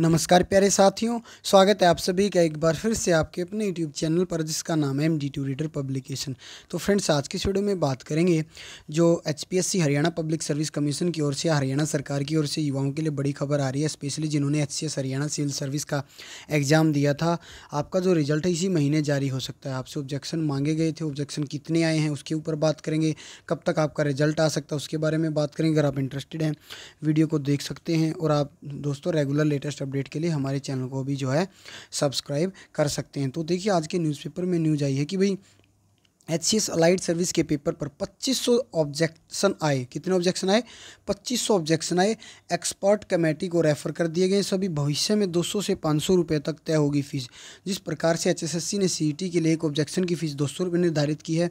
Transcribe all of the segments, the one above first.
नमस्कार प्यारे साथियों स्वागत है आप सभी का एक बार फिर से आपके अपने यूट्यूब चैनल पर जिसका नाम है M D two reader publication तो फ्रेंड्स आज की वीडियो में बात करेंगे जो H P S C Haryana public service commission की ओर से हरियाणा सरकार की ओर से युवाओं के लिए बड़ी खबर आ रही है स्पेशली जिन्होंने H C S Haryana civil service का एग्ज़ाम दिया था आपका जो रिजल्ट है इसी महीने जारी हो सकता है आपसे ऑब्जेक्शन मांगे गए थे ऑब्जेक्शन कितने आए हैं उसके ऊपर बात करेंगे कब तक आपका रिजल्ट आ सकता है उसके बारे में बात करेंगे अगर आप इंटरेस्टेड हैं वीडियो को देख सकते हैं और आप दोस्तों रेगुलर लेटेस्ट अपडेट के लिए हमारे चैनल को भी जो है सब्सक्राइब कर सकते हैं तो देखिए आज के न्यूज़पेपर में न्यूज आई है कि भाई H C S allied service के पेपर पर 2500 ऑब्जेक्शन आए कितने ऑब्जेक्शन आए 2500 ऑब्जेक्शन आए एक्सपर्ट कमेटी को रेफर कर दिए गए सभी भविष्य में 200 से 500 रुपए तक तय होगी फीस जिस प्रकार से एचएसएससी ने सीईटी e के लिए एक ऑब्जेक्शन की फ़ीस 200 रुपए निर्धारित की है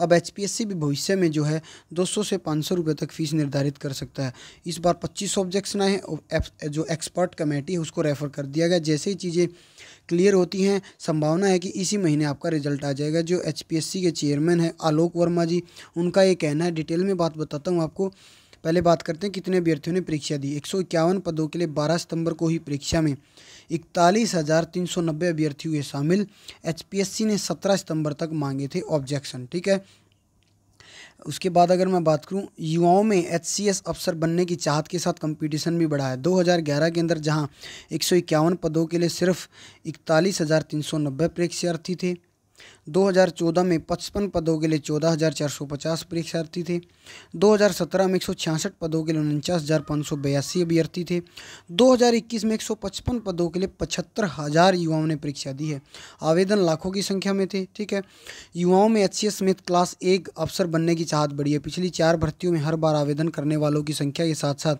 अब एचपीएससी भी भविष्य में जो है 200 से 500 रुपए तक फीस निर्धारित कर सकता है इस बार पच्चीस ऑब्जेक्शन आए जो एक्सपर्ट कमेटी है उसको रेफर कर दिया गया जैसे ही चीज़ें क्लियर होती हैं संभावना है कि इसी महीने आपका रिजल्ट आ जाएगा जो एच के चेयरमैन है आलोक वर्मा जी उनका ये कहना है डिटेल में बात बताता हूँ आपको पहले बात करते हैं कितने अभ्यर्थियों ने परीक्षा दी एक पदों के लिए 12 सितंबर को ही परीक्षा में इकतालीस हज़ार तीन सौ नब्बे अभ्यर्थी हुए शामिल एचपीएससी ने 17 सितंबर तक मांगे थे ऑब्जेक्शन ठीक है उसके बाद अगर मैं बात करूं युवाओं में एच अफसर बनने की चाहत के साथ कंपटीशन भी बढ़ा है 2011 के अंदर जहां एक पदों के लिए सिर्फ इकतालीस हज़ार तीन सौ नब्बे परीक्षार्थी थे 2014 में पचपन पदों के लिए चौदह हज़ार चार सौ पचास परीक्षार्थी थे 2017 में एक सौ छियासठ पदों के लिए उनचास हज़ार पाँच सौ बयासी अभ्यर्थी थे 2021 में एक सौ पचपन पदों के लिए पचहत्तर हज़ार युवाओं ने परीक्षा दी है आवेदन लाखों की संख्या में थे ठीक है युवाओं में एच समेत क्लास एक अफसर बनने की चाहत बढ़ी है पिछली चार भर्तियों में हर बार आवेदन करने वालों की संख्या के साथ साथ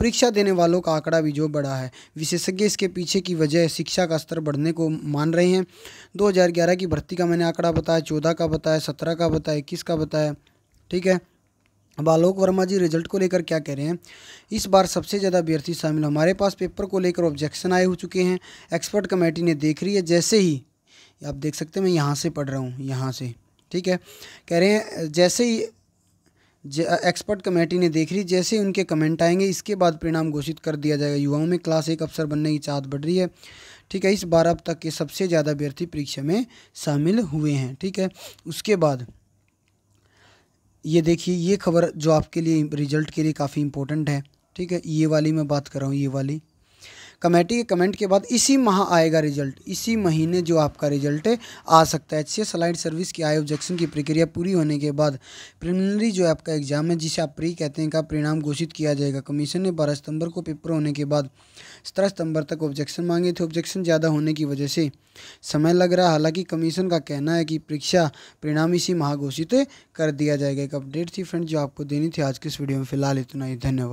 परीक्षा देने वालों का आंकड़ा भी जो बढ़ा है विशेषज्ञ इसके पीछे की वजह शिक्षा का स्तर बढ़ने को मान रहे हैं 2011 की भर्ती भर्ती का मैंने आंकड़ा बताया चौदह का बताया सत्रह का बताया इक्कीस का बताया ठीक है अब आलोक वर्मा जी रिजल्ट को लेकर क्या कह रहे हैं इस बार सबसे ज़्यादा अभ्यर्थी शामिल हमारे पास पेपर को लेकर ऑब्जेक्शन आए हो चुके हैं एक्सपर्ट कमेटी ने देख रही है जैसे ही आप देख सकते हैं मैं यहाँ से पढ़ रहा हूँ यहाँ से ठीक है कह रहे हैं जैसे ही एक्सपर्ट कमेटी ने देख रही जैसे उनके कमेंट आएंगे इसके बाद परिणाम घोषित कर दिया जाएगा युवाओं में क्लास एक अफसर बनने की चाहत बढ़ रही है ठीक है इस बार अब तक के सबसे ज़्यादा अभ्यर्थी परीक्षा में शामिल हुए हैं ठीक है उसके बाद ये देखिए ये खबर जो आपके लिए रिजल्ट के लिए काफ़ी इंपॉर्टेंट है ठीक है ये वाली मैं बात कर रहा हूँ ये वाली कमेटी के कमेंट के बाद इसी माह आएगा रिजल्ट इसी महीने जो आपका रिजल्ट आ सकता है एच सी सर्विस की आई ऑब्जेक्शन की प्रक्रिया पूरी होने के बाद प्रिलिमिनरी जो आपका एग्जाम है जिसे आप प्री कहते हैं का परिणाम घोषित किया जाएगा कमीशन ने बारह सितंबर को पेपर होने के बाद सत्रह सितंबर तक ऑब्जेक्शन मांगे थे ऑब्जेक्शन ज़्यादा होने की वजह से समय लग रहा है हालांकि कमीशन का कहना है कि परीक्षा परिणाम इसी माह घोषित कर दिया जाएगा एक अपडेट थी फ्रेंड जो आपको देनी थी आज के इस वीडियो में फिलहाल इतना ही धन्यवाद